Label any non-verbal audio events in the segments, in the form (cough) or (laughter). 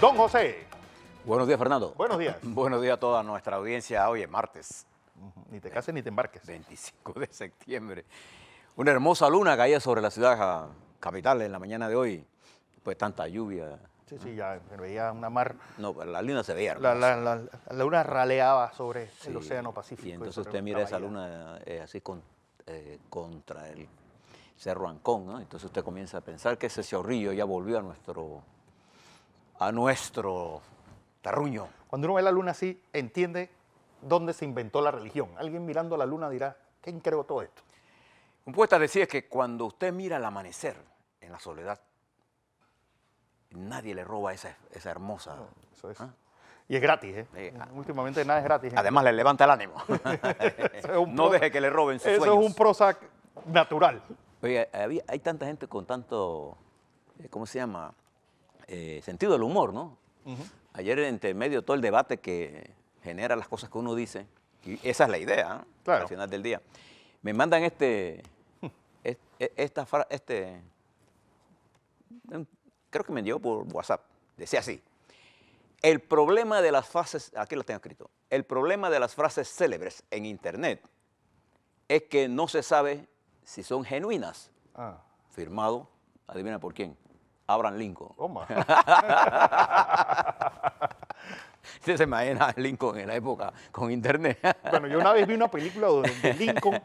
Don José. Buenos días, Fernando. Buenos días. (laughs) Buenos días a toda nuestra audiencia. Hoy es martes. Ni te cases ni te embarques. 25 de septiembre. Una hermosa luna caía sobre la ciudad capital en la mañana de hoy. Pues tanta lluvia. Sí, sí, ya veía una mar. No, la luna se veía. La, luna raleaba sobre el Océano Pacífico. Y entonces usted mira esa luna eh, así eh, contra el Cerro Ancón, Entonces usted comienza a pensar que ese chorrillo ya volvió a nuestro a nuestro tarruño. Cuando uno ve la luna así, entiende dónde se inventó la religión. Alguien mirando la luna dirá, qué creó todo esto? Un poeta decía que cuando usted mira el amanecer en la soledad, nadie le roba esa, esa hermosa... eso es. ¿ah? Y es gratis, ¿eh? Ah. Últimamente nada es gratis. ¿eh? Además le levanta el ánimo. (laughs) (laughs) no deje que le roben sus eso Eso es un prosa natural. Oye, hay tanta gente con tanto, eh, ¿cómo se llama? Eh, sentido del humor, ¿no? Ayer entre medio de todo el debate que genera las cosas que uno dice, y esa es la idea, ¿eh? al final del día. Me mandan este, hmm. esta frase, este, em, creo que me llegó por WhatsApp, decía así, el problema de las frases, aquí lo tengo escrito, el problema de las frases célebres en Internet es que no se sabe si son genuinas. Ah. Firmado, adivina por quién. Abraham Lincoln. Toma. (laughs) Usted se imagina Lincoln en la época con internet. (laughs) bueno, yo una vez vi una película donde Lincoln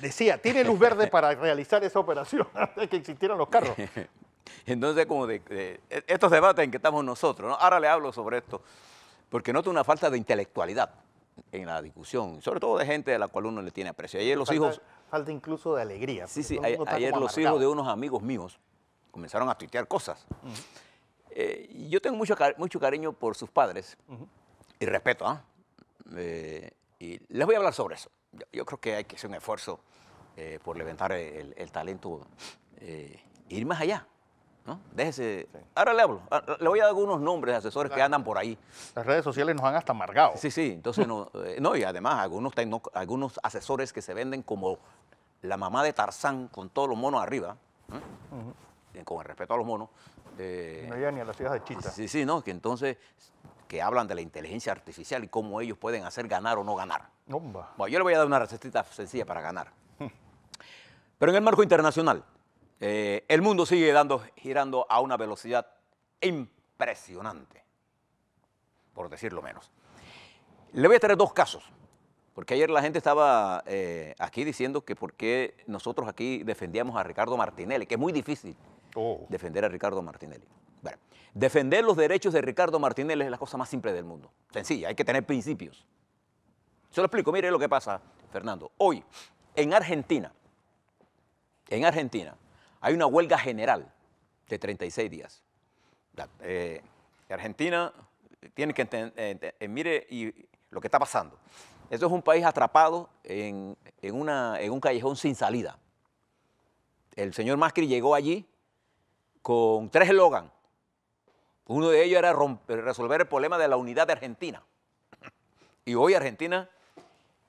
decía, tiene luz verde para realizar esa operación (laughs) antes que existieran los carros. Entonces, como de, e, estos debates en que estamos nosotros, ¿no? ahora le hablo sobre esto, porque noto una falta de intelectualidad en la discusión, sobre todo de gente a la cual uno le tiene aprecio. Ayer los hijos... Falta incluso de alegría. Sí, sí, ayer los hijos de unos amigos míos, comenzaron a tuitear cosas. Eh, yo tengo mucho, mucho cariño por sus padres y respeto, ¿ah? eh, y les voy a hablar sobre eso. Yo, creo que hay que hacer un esfuerzo eh, por levantar el, el talento, e ir más allá. ¿no? Déjese. Ahora le hablo. Ah, le voy a dar algunos nombres de asesores que andan por ahí. Las redes sociales nos han hasta amargado. Sí, sí. Entonces, no, (laughs) no, y además, algunos, algunos asesores que se venden como la mamá de Tarzán con todos los monos arriba. ¿eh? Eh, con el respeto a los monos. no ni a las ciudad de Chita. Sí, sí, no, que entonces que hablan de la inteligencia artificial y cómo ellos pueden hacer ganar o no ganar. Bomba. Bueno, yo le voy a dar una recetita sencilla para ganar. (laughs) Pero en el marco internacional, eh, el mundo sigue dando, girando a una velocidad impresionante, por decirlo menos. Le voy a traer dos casos, porque ayer la gente estaba eh, aquí diciendo que por qué nosotros aquí defendíamos a Ricardo Martinelli, que es muy difícil Oh. defender a Ricardo Martinelli. Bueno, defender los derechos de Ricardo Martinelli es la cosa más simple del mundo. Sencilla, hay que tener principios. Se lo explico, mire lo que pasa, Fernando. Hoy, en Argentina, en Argentina, hay una huelga general de 36 días. Eh, Argentina tiene que entender, eh, eh, mire lo que está pasando. Eso es un país atrapado en, en un callejón sin salida. El señor Macri llegó allí con tres eslogans. Uno de ellos era resolver el problema de la unidad de Argentina. Y hoy Argentina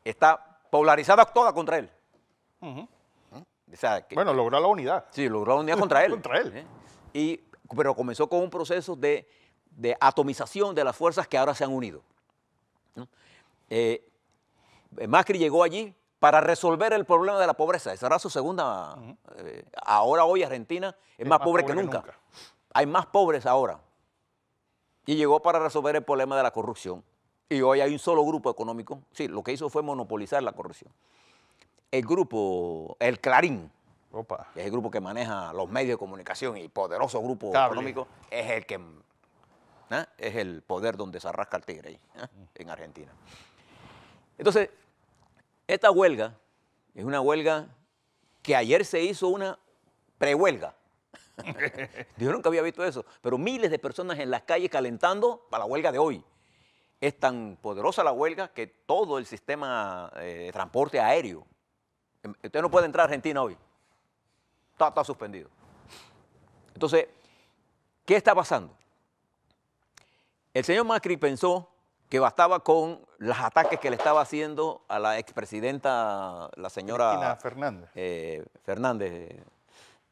está polarizada toda contra él. bueno, logró la unidad. Sí, logró la unidad contra (laughs) él. él. ¿Eh? Y, pero comenzó con un proceso de, atomización de las fuerzas que ahora se han unido. Eh, Macri llegó allí para resolver el problema de la pobreza. Esa era su segunda. Eh, ahora hoy Argentina es, más, pobre, que, nunca. Hay más pobres ahora. Y llegó para resolver el problema de la corrupción. Y hoy hay un solo grupo económico. Sí, lo que hizo fue monopolizar la corrupción. El grupo, el Clarín, es el grupo que maneja los medios de comunicación y poderoso grupo económico, es el que ¿eh? es el poder donde se arrasca el tigre ahí, ¿eh? en Argentina. Entonces, esta huelga es una huelga que ayer se hizo una prehuelga. (laughs) Yo nunca había visto eso, pero miles de personas en las calles calentando para la huelga de hoy. Es tan poderosa la huelga que todo el sistema eh, de transporte aéreo, em, usted no puede entrar a Argentina hoy, está, está suspendido. Entonces, ¿qué está pasando? El señor Macri pensó que bastaba con los ataques que le estaba haciendo a la expresidenta, la señora Cristina Fernández. Eh, Fernández.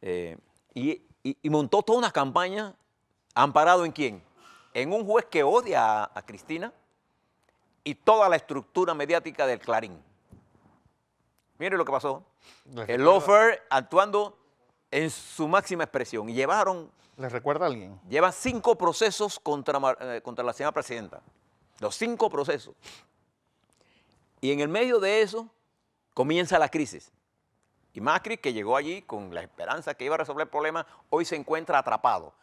Eh, y, montó toda una campaña amparado en quién? En un juez que odia a, Cristina y toda la estructura mediática del Clarín. Mire lo que pasó. El Lofer actuando en su máxima expresión. Y llevaron... ¿Les recuerda a alguien? lleva cinco procesos contra, eh, contra la señora presidenta. Los cinco procesos. Y en el medio de eso comienza la crisis. Y Macri, que llegó allí con la esperanza que iba a resolver el problema, hoy se encuentra atrapado.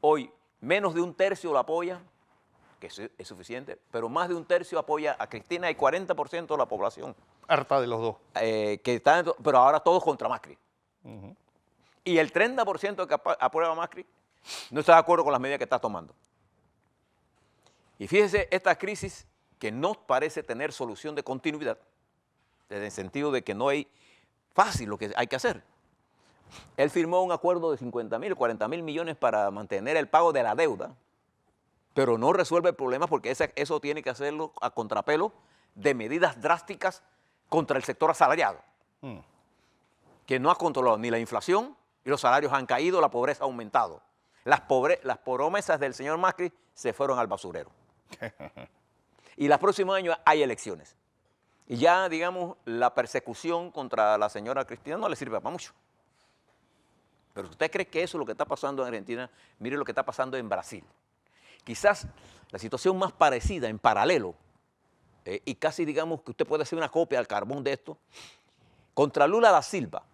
Hoy menos de un tercio lo apoya, que es suficiente, pero más de un tercio apoya a Cristina y 40% de la población. Harta de los dos. Eh, que pero ahora todos contra Macri. Y el 30% que aprueba Macri no está de acuerdo con las medidas que está tomando. Y fíjese, esta crisis que no parece tener solución de continuidad, en el sentido de que no hay fácil lo que hay que hacer. Él firmó un acuerdo de 50 mil, 40 mil millones para mantener el pago de la deuda, pero no resuelve el problema porque eso tiene que hacerlo a contrapelo de medidas drásticas contra el sector asalariado, mm. que no ha controlado ni la inflación y los salarios han caído, la pobreza ha aumentado. Las, las promesas del señor Macri se fueron al basurero. (laughs) y el próximo año hay elecciones. Y ya, digamos, la persecución contra la señora Cristina no le sirve para mucho. Pero usted cree que eso es lo que está pasando en Argentina, mire lo que está pasando en Brasil. Quizás la situación más parecida, en paralelo, eh, y casi digamos que usted puede hacer una copia al carbón de esto, contra Lula da Silva.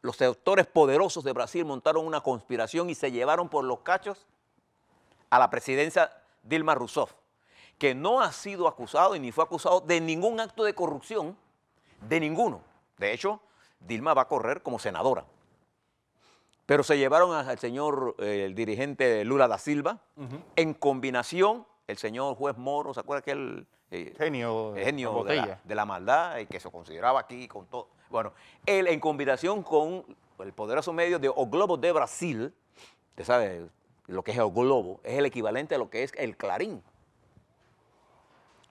los sectores poderosos de Brasil montaron una conspiración y se llevaron por los cachos a la presidencia Dilma Rousseff, que no ha sido acusado y ni fue acusado de ningún acto de corrupción, de ninguno. De hecho, Dilma va a correr como senadora. Pero se llevaron al señor, eh, el dirigente Lula da Silva, en combinación, el señor juez Moro, ¿se acuerda que eh, genio, genio de, la, maldad y que se consideraba aquí con todo. Bueno, él en combinación con el poderoso medio de O Globo de Brasil, te sabe, lo que es el globo, es el equivalente a lo que es el clarín.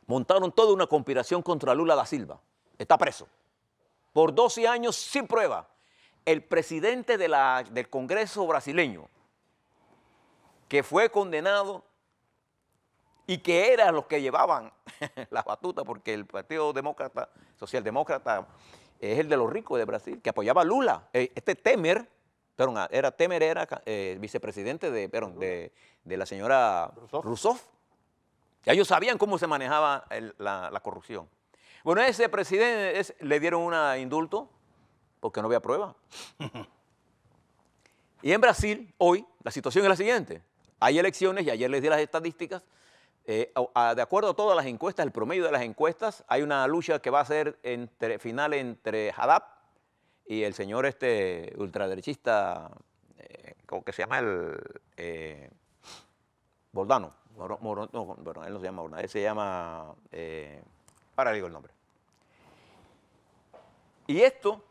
Montaron toda una conspiración contra Lula da Silva. Está preso. Por 12 años sin prueba. El presidente de del Congreso brasileño, que fue condenado y que eran los que llevaban (laughs) la batuta, porque el Partido Demócrata, Socialdemócrata, es el de los ricos de Brasil, que apoyaba a Lula. Eh, este Temer, perdón, ah, era Temer, era eh, vicepresidente de, de, la señora Rousseff. ellos sabían cómo se manejaba la, corrupción. Bueno, ese presidente le dieron un indulto porque no había prueba. (laughs) y en Brasil, hoy, la situación es la siguiente. Hay elecciones y ayer les di las estadísticas. Eh, de acuerdo a todas las encuestas, el promedio de las encuestas, hay una lucha que va a ser entre, final entre Haddad y el señor este ultraderechista, eh, como que se llama el eh, Bordano, no, él no se llama Bordano, él se llama, eh, digo el nombre. Y esto,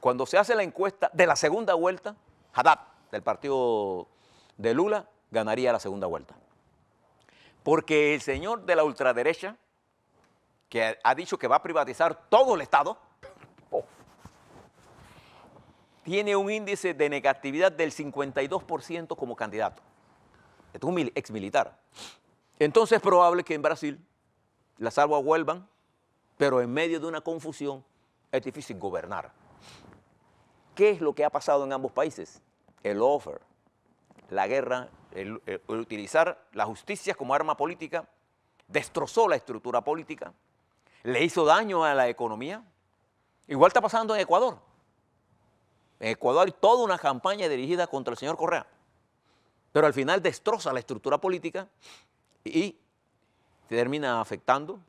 cuando se hace la encuesta de la segunda vuelta, Haddad, del partido de Lula, ganaría la segunda vuelta. Porque el señor de la ultraderecha, que ha dicho que va a privatizar todo el Estado, tiene un índice de negatividad del 52% como candidato. Este es un ex militar. Entonces es probable que en Brasil las aguas vuelvan, pero en medio de una confusión es difícil gobernar. ¿Qué es lo que ha pasado en ambos países? El offer, la guerra, utilizar la justicia como arma política, destrozó la estructura política, le hizo daño a la economía. Igual está pasando en Ecuador. En Ecuador hay toda una campaña dirigida contra el señor Correa, pero al final destroza la estructura política y termina afectando.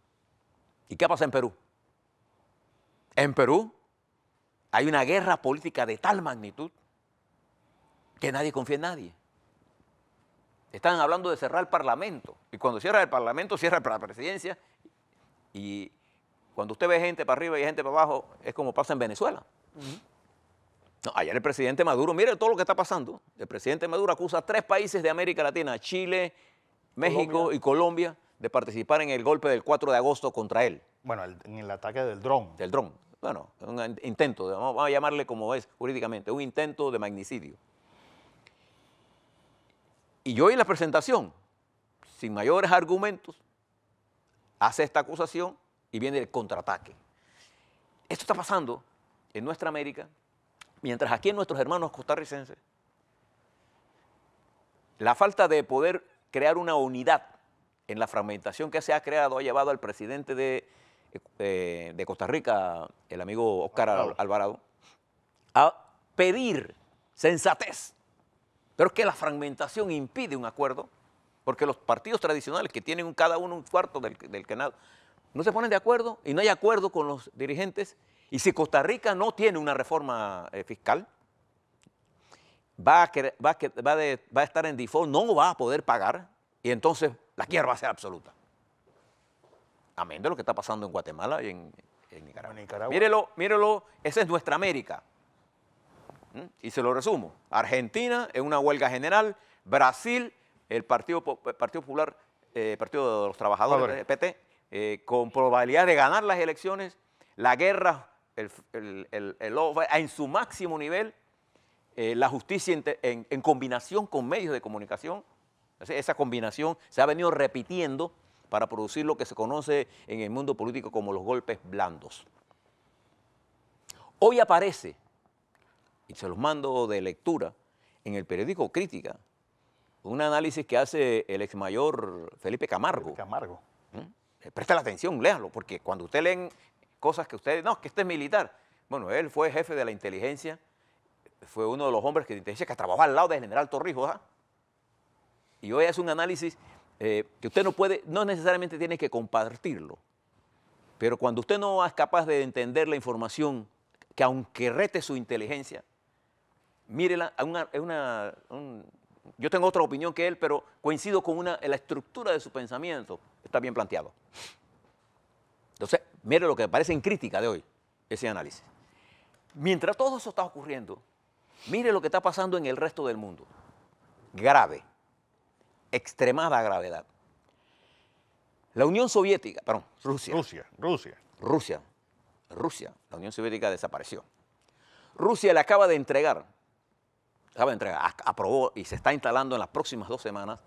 ¿Y qué pasa en Perú? En Perú hay una guerra política de tal magnitud que nadie confía en nadie. Están hablando de cerrar el Parlamento. Y cuando cierra el Parlamento, cierra la presidencia. Y cuando usted ve gente para arriba y gente para abajo, es como pasa en Venezuela. No, ayer el presidente Maduro, mire todo lo que está pasando. El presidente Maduro acusa a tres países de América Latina, Chile, México y Colombia, de participar en el golpe del 4 de agosto contra él. Bueno, en el ataque del dron. Del dron. Bueno, un intento, vamos a llamarle como es jurídicamente, un intento de magnicidio. Y yo en la presentación, sin mayores argumentos, hace esta acusación y viene el contraataque. Esto está pasando en nuestra América, Mientras aquí en nuestros hermanos costarricenses, la falta de poder crear una unidad en la fragmentación que se ha creado ha llevado al presidente de, eh, Costa Rica, el amigo Oscar Alvarado. a pedir sensatez. Pero es que la fragmentación impide un acuerdo, porque los partidos tradicionales que tienen cada uno un cuarto del, del no se ponen de acuerdo y no hay acuerdo con los dirigentes y si Costa Rica no tiene una reforma eh, fiscal, va a, estar en default, no va a poder pagar y entonces la quiebra va a ser absoluta. Amén de lo que está pasando en Guatemala y en, Nicaragua. Mírelo, mírelo, esa es nuestra América. ¿Mm? Y se lo resumo. Argentina en una huelga general, Brasil, el Partido, Popular, el eh, Partido de los Trabajadores, PT, eh, con probabilidad de ganar las elecciones, la guerra en su máximo nivel eh, la justicia en, combinación con medios de comunicación. Esa combinación se ha venido repitiendo para producir lo que se conoce en el mundo político como los golpes blandos. Hoy aparece, y se los mando de lectura, en el periódico Crítica, un análisis que hace el exmayor Felipe Camargo. Camargo. ¿Mm? Eh, presta la atención, léalo, porque cuando usted lee cosas que ustedes, no, que este es militar. Bueno, él fue jefe de la inteligencia, fue uno de los hombres que, de inteligencia que trabajó al lado del general Torrijos. ¿ah? Y hoy hace un análisis eh, que usted no puede, no necesariamente tiene que compartirlo, pero cuando usted no es capaz de entender la información, que aunque rete su inteligencia, mírela, es una, yo tengo otra opinión que él, pero coincido con una, la estructura de su pensamiento, está bien planteado. Entonces, Mire lo que parece en crítica de hoy, ese análisis. Mientras todo eso está ocurriendo, mire lo que está pasando en el resto del mundo. Grave, extremada gravedad. La Unión Soviética, perdón, Rusia. Rusia, Rusia. Rusia, Rusia, la Unión Soviética desapareció. Rusia le acaba de entregar, acaba de entregar, aprobó y se está instalando en las próximas dos semanas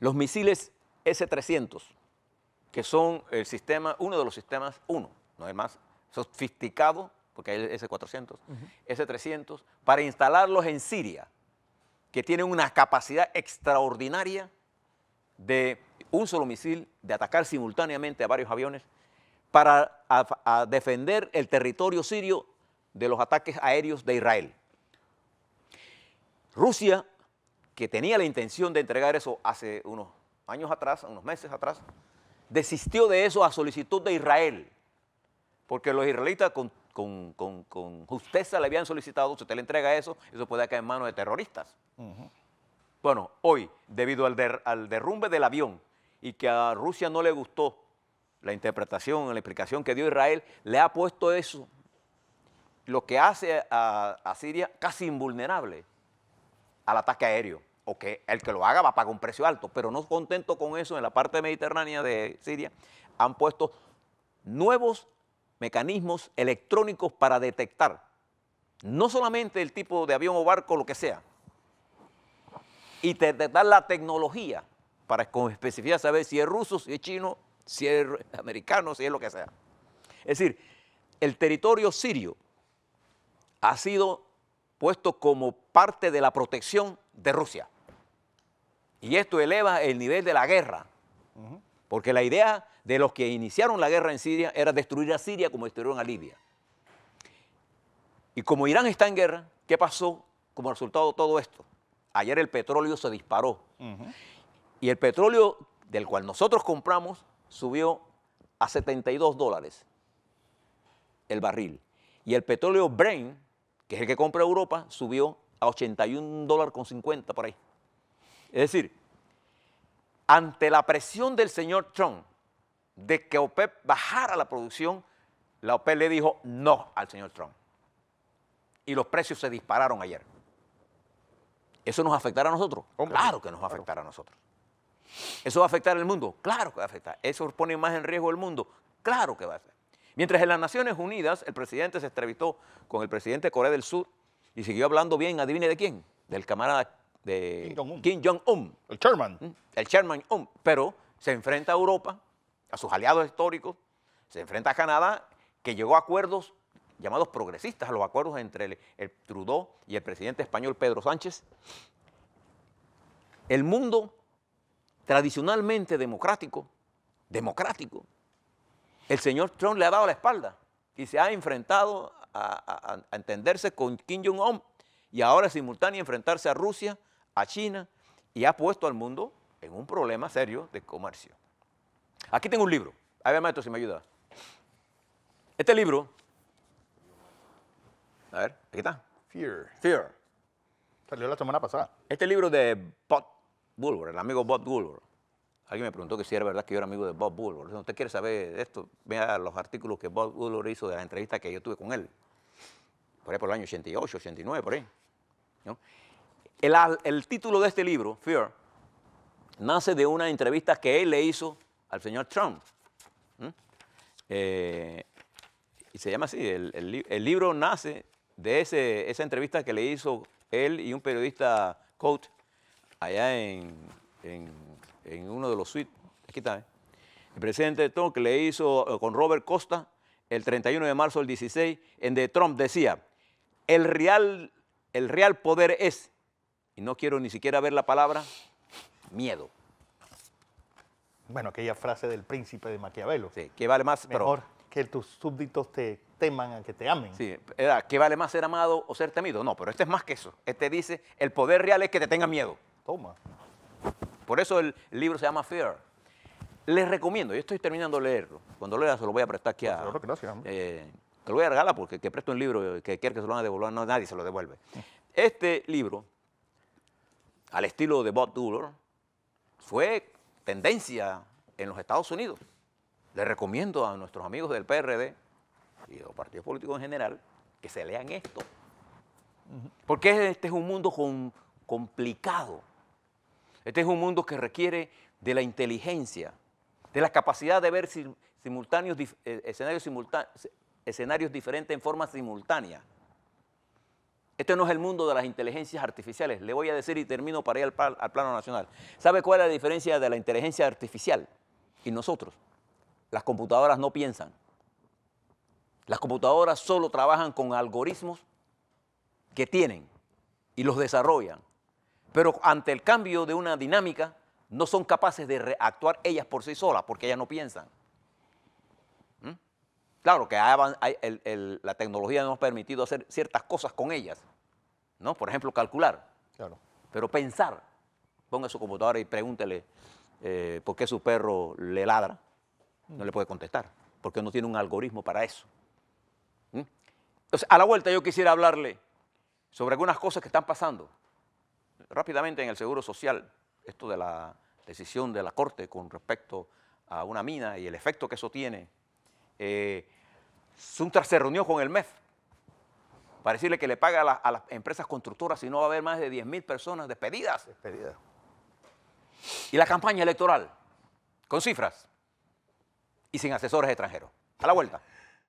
los misiles S-300 que son el sistema, uno de los sistemas, uno, no es más sofisticado, porque hay el S-400, S-300, para instalarlos en Siria, que tienen una capacidad extraordinaria de un solo misil, de atacar simultáneamente a varios aviones, para defender el territorio sirio de los ataques aéreos de Israel. Rusia, que tenía la intención de entregar eso hace unos años atrás, unos meses atrás, desistió de eso a solicitud de Israel, porque los israelitas con, con, justeza le habían solicitado, usted le entrega eso, eso puede caer en manos de terroristas. Bueno, hoy, debido al, al derrumbe del avión y que a Rusia no le gustó la interpretación, la explicación que dio Israel, le ha puesto eso, lo que hace a Siria casi invulnerable al ataque aéreo o que el que lo haga va a pagar un precio alto, pero no contento con eso, en la parte mediterránea de Siria han puesto nuevos mecanismos electrónicos para detectar no solamente el tipo de avión o barco, lo que sea, y detectar la tecnología para con especificidad saber si es ruso, si es chino, si es americano, si es lo que sea. Es decir, el territorio sirio ha sido puesto como parte de la protección de Rusia. Y esto eleva el nivel de la guerra, porque la idea de los que iniciaron la guerra en Siria era destruir a Siria como destruyeron a Libia. Y como Irán está en guerra, ¿qué pasó como resultado de todo esto? Ayer el petróleo se disparó. Y el petróleo del cual nosotros compramos subió a 72 dólares el barril. Y el petróleo Brain, que es el que compra Europa, subió a 81 dólares con 50 por ahí. Es decir, ante la presión del señor Trump de que OPEP bajara la producción, la OPEP le dijo no al señor Trump. Y los precios se dispararon ayer. ¿Eso nos afectará a nosotros? claro que nos va a afectar a nosotros. ¿Eso va a afectar al mundo? Claro que va a afectar. ¿Eso pone más en riesgo el mundo? Claro que va a afectar. Mientras en las Naciones Unidas el presidente se entrevistó con el presidente de Corea del Sur y siguió hablando bien, adivine de quién, del camarada de Kim Jong-un. el chairman. Mm, el chairman Un. Um, pero se enfrenta a Europa, a sus aliados históricos, se enfrenta a Canadá, que llegó a acuerdos llamados progresistas, a los acuerdos entre el Trudeau y el presidente español Pedro Sánchez. El mundo tradicionalmente democrático, democrático, el señor Trump le ha dado la espalda y se ha enfrentado a, entenderse con Kim Jong-un y ahora simultáneamente enfrentarse a Rusia, a China y ha puesto al mundo en un problema serio de comercio. Aquí tengo un libro. A ver, maestro, si me ayuda. Este libro, a ver, aquí está. Fear. Fear. Salió la semana pasada. Este libro de Bob Woolworth, el amigo Bob Woolworth, Alguien me preguntó que si era verdad que yo era amigo de Bob Woodward usted quiere saber de esto, vea los artículos que Bob Woodward hizo de la entrevista que yo tuve con él. Por ahí por el año 88, 89, por ahí. El, título de este libro, Fear, nace de una entrevista que él le hizo al señor Trump. Eh, y se llama así, el, libro nace de esa entrevista que le hizo él y un periodista coach allá en en uno de los suites, aquí está, eh. el presidente Trump le hizo eh, con Robert Costa el 31 de marzo del 16, en donde Trump decía, el real, el real poder es, y no quiero ni siquiera ver la palabra, miedo. Bueno, aquella frase del príncipe de Maquiavelo. Sí, que vale más, Mejor que tus súbditos te teman a que te amen. Sí, ¿qué vale más ser amado o ser temido? No, pero este es más que eso. Este dice, el poder real es que te tenga miedo. Toma. Por eso el, libro se llama Fear. Les recomiendo, yo estoy terminando de leerlo. Cuando lo lea se lo voy a prestar aquí a... Gracias. Eh, te lo voy a regalar porque presto un libro que quiere que se lo van a devolver, nadie se lo devuelve. Este libro, al estilo de Bob Duller, fue tendencia en los Estados Unidos. Les recomiendo a nuestros amigos del PRD y a los partidos políticos en general que se lean esto. Porque este es un mundo complicado este es un mundo que requiere de la inteligencia, de la capacidad de ver simultáneos, eh, escenarios, diferentes en forma simultánea. Este no es el mundo de las inteligencias artificiales. Le voy a decir y termino para ir al, al, plano nacional. ¿Sabe cuál es la diferencia de la inteligencia artificial y nosotros? Las computadoras no piensan. Las computadoras solo trabajan con algoritmos que tienen y los desarrollan pero ante el cambio de una dinámica no son capaces de reactuar ellas por sí solas, porque ellas no piensan. ¿Mm? Claro que la tecnología nos ha permitido hacer ciertas cosas con ellas, ¿no? Por ejemplo, calcular. Claro. Pero pensar, ponga su computadora y pregúntele eh, por qué su perro le ladra, no le puede contestar, porque no tiene un algoritmo para eso. ¿Mm? Entonces, a la vuelta yo quisiera hablarle sobre algunas cosas que están pasando Rápidamente en el Seguro Social, esto de la decisión de la Corte con respecto a una mina y el efecto que eso tiene, eh, se reunió con el MEF para decirle que le paga a, las empresas constructoras si no va a haber más de 10.000 personas despedidas. Despedidas. Y la campaña electoral, con cifras y sin asesores extranjeros. A la vuelta.